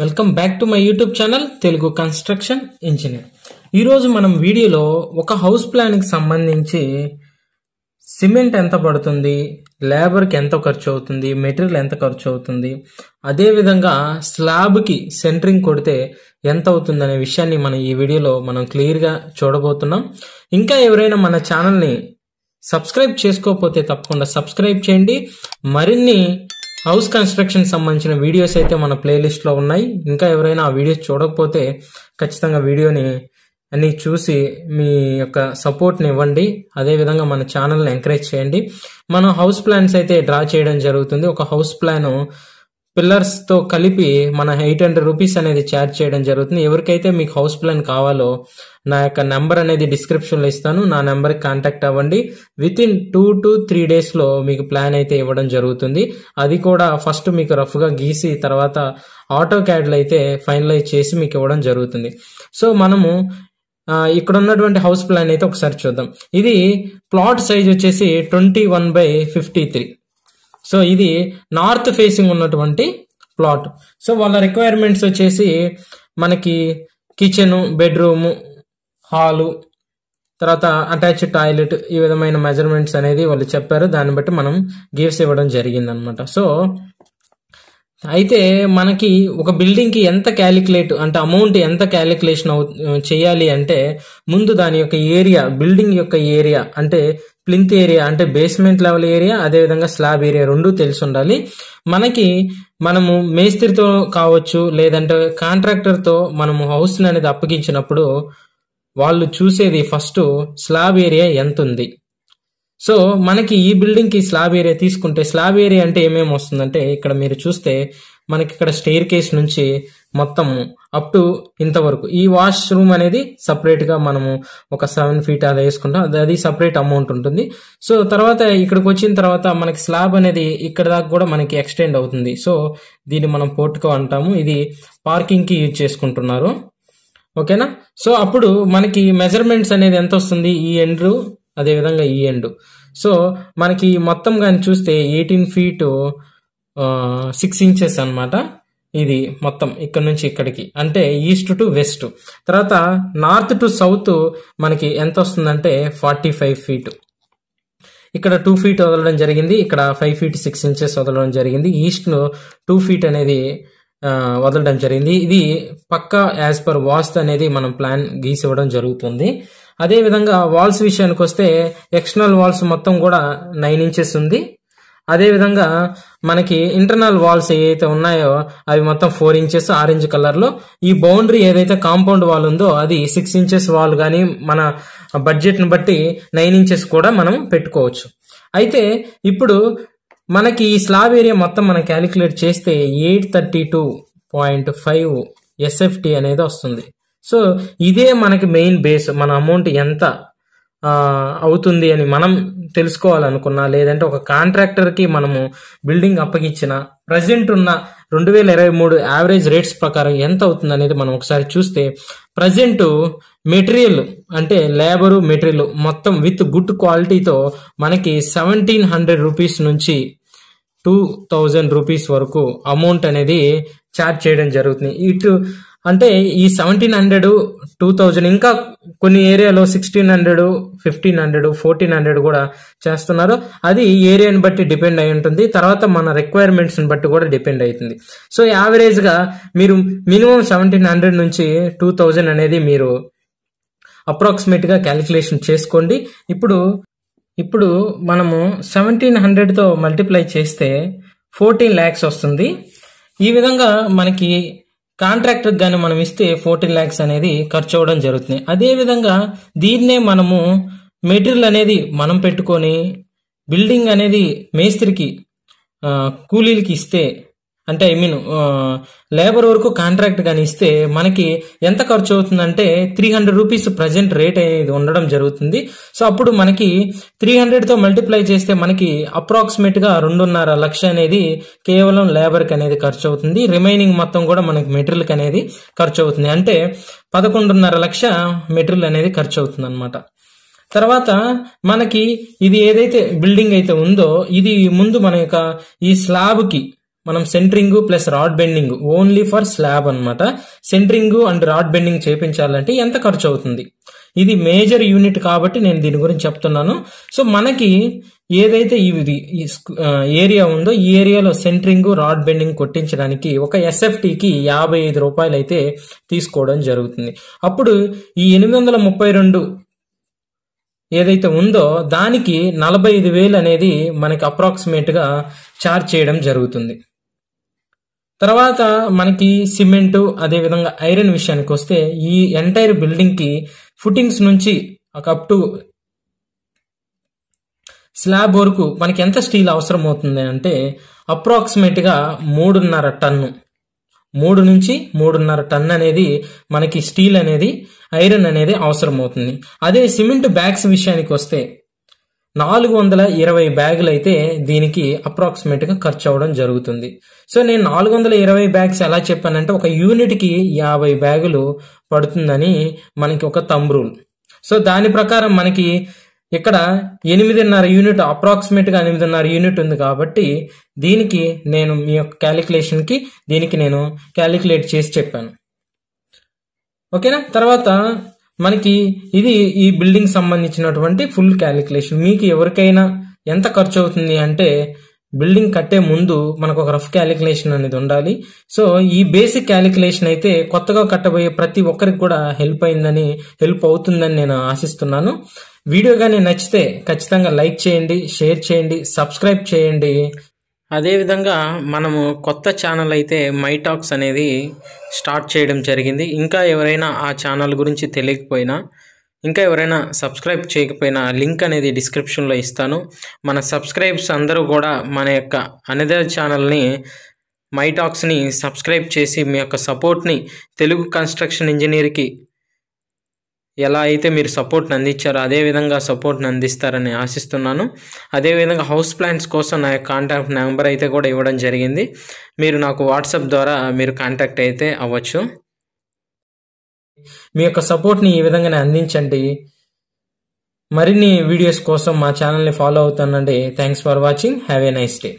welcome back to my YouTube channel Telugu construction engineer ఈరోజు మనం వీడియోలో ఒక హౌస్ ప్లాన్కి సంబంధించి సిమెంట్ ఎంత పడుతుంది లేబర్కి ఎంత ఖర్చు అవుతుంది మెటీరియల్ ఎంత ఖర్చు అవుతుంది అదేవిధంగా స్లాబ్కి సెంటరింగ్ కొడితే ఎంత అవుతుంది అనే విషయాన్ని మనం ఈ వీడియోలో మనం క్లియర్గా చూడబోతున్నాం ఇంకా ఎవరైనా మన ఛానల్ని సబ్స్క్రైబ్ చేసుకోకపోతే తప్పకుండా సబ్స్క్రైబ్ చేయండి మరిన్ని హౌస్ కన్స్ట్రక్షన్ సంబంధించిన వీడియోస్ అయితే మన ప్లేలిస్ట్లో ఉన్నాయి ఇంకా ఎవరైనా ఆ వీడియోస్ చూడకపోతే ఖచ్చితంగా వీడియోని అన్ని చూసి మీ యొక్క సపోర్ట్ని ఇవ్వండి అదేవిధంగా మన ఛానల్ని ఎంకరేజ్ చేయండి మనం హౌస్ ప్లాన్స్ అయితే డ్రా చేయడం జరుగుతుంది ఒక హౌస్ ప్లాను పిల్లర్స్తో కలిపి మన ఎయిట్ హండ్రెడ్ రూపీస్ అనేది ఛార్జ్ చేయడం జరుగుతుంది ఎవరికైతే మీకు హౌస్ ప్లాన్ కావాలో నా యొక్క నెంబర్ అనేది డిస్క్రిప్షన్లో ఇస్తాను నా నెంబర్కి కాంటాక్ట్ అవ్వండి within two to three డేస్లో మీకు ప్లాన్ అయితే ఇవ్వడం జరుగుతుంది అది కూడా ఫస్ట్ మీకు రఫ్గా గీసి తర్వాత ఆటో క్యాడ్లు అయితే ఫైనలైజ్ చేసి మీకు ఇవ్వడం జరుగుతుంది సో మనము ఇక్కడ ఉన్నటువంటి హౌస్ ప్లాన్ అయితే ఒకసారి చూద్దాం ఇది ప్లాట్ సైజ్ వచ్చేసి twenty one by fifty three so ఇది నార్త్ ఫేసింగ్ ఉన్నటువంటి ప్లాట్ సో వాళ్ళ రిక్వైర్మెంట్స్ వచ్చేసి మనకి కిచెను బెడ్రూము హాలు తర్వాత అటాచ్డ్ టాయిలెట్ ఈ విధమైన మెజర్మెంట్స్ అనేది వాళ్ళు చెప్పారు దాన్ని బట్టి మనం గిఫ్ట్స్ ఇవ్వడం జరిగిందనమాట సో అయితే మనకి ఒక బిల్డింగ్కి ఎంత క్యాలిక్యులేట్ అంటే అమౌంట్ ఎంత క్యాలిక్యులేషన్ అవు చేయాలి అంటే ముందు దాని యొక్క ఏరియా బిల్డింగ్ యొక్క ఏరియా అంటే ప్లింత్ ఏరియా అంటే బేస్మెంట్ లెవెల్ ఏరియా అదేవిధంగా స్లాబ్ ఏరియా రెండు తెలిసి ఉండాలి మనకి మనము మేస్త్రితో కావచ్చు లేదంటే కాంట్రాక్టర్తో మనము హౌస్ అనేది అప్పగించినప్పుడు వాళ్ళు చూసేది ఫస్ట్ స్లాబ్ ఏరియా ఎంత ఉంది సో మనకి ఈ బిల్డింగ్కి స్లాబ్ ఏరియా తీసుకుంటే స్లాబ్ ఏరియా అంటే ఏమేమి వస్తుందంటే ఇక్కడ మీరు చూస్తే మనకి ఇక్కడ స్టెయిర్ కేస్ నుంచి మొత్తం అప్ టు ఇంతవరకు ఈ వాష్ రూమ్ అనేది సపరేట్గా మనము ఒక సెవెన్ ఫీట్ అలా వేసుకుంటాం అది అది సపరేట్ అమౌంట్ ఉంటుంది సో తర్వాత ఇక్కడికి వచ్చిన తర్వాత మనకి స్లాబ్ అనేది ఇక్కడ దాకా కూడా మనకి ఎక్స్టెండ్ అవుతుంది సో దీన్ని మనం పోర్టుకో అంటాము ఇది పార్కింగ్కి యూజ్ చేసుకుంటున్నారు ఓకేనా సో అప్పుడు మనకి మెజర్మెంట్స్ అనేది ఎంత వస్తుంది ఈ ఎండ్రు అదేవిధంగా ఈ ఎండ్ సో మనకి మొత్తం కానీ చూస్తే ఎయిటీన్ ఫీటు సిక్స్ ఇంచెస్ అనమాట ఇది మొత్తం ఇక్కడ నుంచి ఇక్కడికి అంటే ఈస్ట్ టు వెస్ట్ తర్వాత నార్త్ టు సౌత్ మనకి ఎంత వస్తుందంటే ఫార్టీ ఫైవ్ ఫీట్ ఇక్కడ టూ ఫీట్ వదలడం జరిగింది ఇక్కడ ఫైవ్ ఫీట్ సిక్స్ ఇంచెస్ వదలడం జరిగింది ఈస్ట్ను టూ ఫీట్ అనేది వదలడం జరిగింది ఇది పక్కా యాజ్ పర్ వాస్త్ అనేది మనం ప్లాన్ గీసివ్వడం జరుగుతుంది అదేవిధంగా వాల్స్ విషయానికి వస్తే ఎక్స్టర్నల్ వాల్స్ మొత్తం కూడా నైన్ ఇంచెస్ ఉంది అదేవిధంగా మనకి ఇంటర్నల్ వాల్స్ ఏవైతే ఉన్నాయో అవి మొత్తం ఫోర్ ఇంచెస్ ఆరెంజ్ కలర్లో ఈ బౌండరీ ఏదైతే కాంపౌండ్ వాల్ ఉందో అది సిక్స్ ఇంచెస్ వాల్ కానీ మన బడ్జెట్ని బట్టి నైన్ ఇంచెస్ కూడా మనం పెట్టుకోవచ్చు అయితే ఇప్పుడు మనకి ఈ స్లాబ్ ఏరియా మొత్తం మనం క్యాలిక్యులేట్ చేస్తే eight thirty two point five SFT అనేది వస్తుంది సో ఇదే మనకి మెయిన్ బేస్ మన అమౌంట్ ఎంత అవుతుంది అని మనం తెలుసుకోవాలనుకున్నా లేదంటే ఒక కాంట్రాక్టర్కి మనము బిల్డింగ్ అప్పగించిన ప్రజెంట్ ఉన్న రెండు వేల ఇరవై మూడు యావరేజ్ రేట్స్ ప్రకారం ఎంత అవుతుంది అనేది మనం ఒకసారి చూస్తే ప్రజెంట్ మెటీరియల్ అంటే లేబరు మెటీరియల్ మొత్తం విత్ గుడ్ క్వాలిటీతో మనకి సెవెంటీన్ హండ్రెడ్ రూపీస్ నుంచి టూ థౌజండ్ రూపీస్ వరకు అమౌంట్ అనేది ఛార్జ్ చేయడం జరుగుతుంది ఇటు అంటే ఈ సెవెంటీన్ హండ్రెడ్ టూ థౌజండ్ ఇంకా కొన్ని ఏరియాలో sixteen hundred fifteen hundred fourteen hundred కూడా చేస్తున్నారు అది ఏరియాని బట్టి డిపెండ్ అయి ఉంటుంది తర్వాత మన రిక్వైర్మెంట్స్ని బట్టి కూడా డిపెండ్ అవుతుంది సో యావరేజ్గా మీరు మినిమం సెవెంటీన్ హండ్రెడ్ నుంచి టూ థౌజండ్ అనేది మీరు అప్రాక్సిమేట్గా క్యాలిక్యులేషన్ చేసుకోండి ఇప్పుడు ఇప్పుడు మనము సెవెంటీన్ హండ్రెడ్తో మల్టిప్లై చేస్తే ఫోర్టీన్ ల్యాక్స్ వస్తుంది ఈ విధంగా మనకి కాంట్రాక్టర్కి కానీ మనం ఇస్తే ఫోర్టీన్ ల్యాక్స్ అనేది ఖర్చు అవ్వడం జరుగుతుంది అదేవిధంగా దీన్నే మనము మెటీరియల్ అనేది మనం పెట్టుకొని బిల్డింగ్ అనేది మేస్త్రికి కూలీలకి ఇస్తే అంటే ఐ మీన్ లేబర్ వరకు కాంట్రాక్ట్ కానీ ఇస్తే మనకి ఎంత ఖర్చు అవుతుందంటే three hundred rupees present rate అనేది ఉండడం జరుగుతుంది సో అప్పుడు మనకి త్రీ హండ్రెడ్తో మల్టిప్లై చేస్తే మనకి అప్రాక్సిమేట్గా రెండున్నర లక్ష అనేది కేవలం లేబర్కి అనేది ఖర్చు అవుతుంది రిమైనింగ్ మొత్తం కూడా మనకి మెటీరియల్కి అనేది ఖర్చు అవుతుంది అంటే పదకొండున్నర లక్ష మెటీరియల్ అనేది ఖర్చు అవుతుంది అనమాట తర్వాత మనకి ఇది ఏదైతే బిల్డింగ్ అయితే ఉందో ఇది ముందు మన యొక్క ఈ స్లాబ్కి మనం centring plus rod bending only for slab అనమాట సెంట్రింగ్ అండ్ రాడ్ బెండింగ్ చేపించాలంటే ఎంత ఖర్చు అవుతుంది ఇది మేజర్ యూనిట్ కాబట్టి నేను దీని గురించి చెప్తున్నాను సో మనకి ఏదైతే ఇది ఏరియా ఉందో ఈ ఏరియాలో సెంట్రింగ్ రాడ్ బెండింగ్ కొట్టించడానికి ఒక ఎస్ఎఫ్టీకి యాభై ఐదు రూపాయలు అయితే తీసుకోవడం జరుగుతుంది అప్పుడు ఈ ఎనిమిది వందల ముప్పై రెండు ఏదైతే ఉందో దానికి నలభై ఐదు వేలు అనేది మనకి అప్రాక్సిమేట్గా ఛార్జ్ చేయడం జరుగుతుంది తర్వాత మనకి సిమెంట్ అదేవిధంగా ఐరన్ విషయానికి వస్తే ఈ ఎంటైర్ బిల్డింగ్కి ఫుటింగ్స్ నుంచి ఒక అప్ టు స్లాబ్ వరకు మనకి ఎంత స్టీల్ అవసరం అవుతుంది అంటే అప్రాక్సిమేట్గా మూడున్నర టన్ను మూడు నుంచి మూడున్నర టన్ అనేది మనకి స్టీల్ అనేది ఐరన్ అనేది అవసరం అవుతుంది అదే సిమెంట్ బ్యాగ్స్ విషయానికి వస్తే నాలుగు వందల ఇరవై బ్యాగులు అయితే దీనికి అప్రాక్సిమేట్గా ఖర్చు అవ్వడం జరుగుతుంది సో నేను నాలుగు వందల ఇరవై బ్యాగ్స్ ఎలా చెప్పానంటే ఒక యూనిట్కి యాభై బ్యాగులు పడుతుందని మనకి ఒక తమ్ రూల్ సో దాని ప్రకారం మనకి ఇక్కడ ఎనిమిదిన్నర యూనిట్ అప్రాక్సిమేట్గా ఎనిమిదిన్నర యూనిట్ ఉంది కాబట్టి దీనికి నేను మీ యొక్క క్యాలిక్యులేషన్కి దీనికి నేను క్యాలిక్యులేట్ చేసి చెప్పాను ఓకేనా తర్వాత మనకి ఇది ఈ బిల్డింగ్ సంబంధించినటువంటి ఫుల్ క్యాలిక్యులేషన్ మీకు ఎవరికైనా ఎంత ఖర్చు అవుతుంది అంటే బిల్డింగ్ కట్టే ముందు మనకు ఒక రఫ్ క్యాలిక్యులేషన్ అనేది ఉండాలి సో ఈ బేసిక్ క్యాలిక్యులేషన్ అయితే కొత్తగా కట్టబోయే ప్రతి ఒక్కరికి కూడా హెల్ప్ అయిందని హెల్ప్ అవుతుందని నేను ఆశిస్తున్నాను వీడియో కానీ నచ్చితే ఖచ్చితంగా లైక్ చేయండి షేర్ చేయండి సబ్స్క్రైబ్ చేయండి అదేవిధంగా మనము కొత్త ఛానల్ అయితే మై టాక్స్ అనేది స్టార్ట్ చేయడం జరిగింది ఇంకా ఎవరైనా ఆ ఛానల్ గురించి తెలియకపోయినా ఇంకా ఎవరైనా సబ్స్క్రైబ్ చేయకపోయినా లింక్ అనేది డిస్క్రిప్షన్లో ఇస్తాను మన సబ్స్క్రైబ్స్ అందరూ కూడా మన యొక్క అనదర్ ఛానల్ని మై టాక్స్ని సబ్స్క్రైబ్ చేసి మీ యొక్క సపోర్ట్ని తెలుగు కన్స్ట్రక్షన్ ఇంజనీర్కి ఎలా అయితే మీరు సపోర్ట్ని అందించారో అదేవిధంగా సపోర్ట్ని అందిస్తారని ఆశిస్తున్నాను అదేవిధంగా హౌస్ ప్లాంట్స్ కోసం నా యొక్క కాంటాక్ట్ నెంబర్ అయితే కూడా ఇవ్వడం జరిగింది మీరు నాకు వాట్సాప్ ద్వారా మీరు కాంటాక్ట్ అయితే అవ్వచ్చు మీ యొక్క సపోర్ట్ని ఈ విధంగా అందించండి మరిన్ని వీడియోస్ కోసం మా ఛానల్ని ఫాలో అవుతానండి thanks for watching have a nice day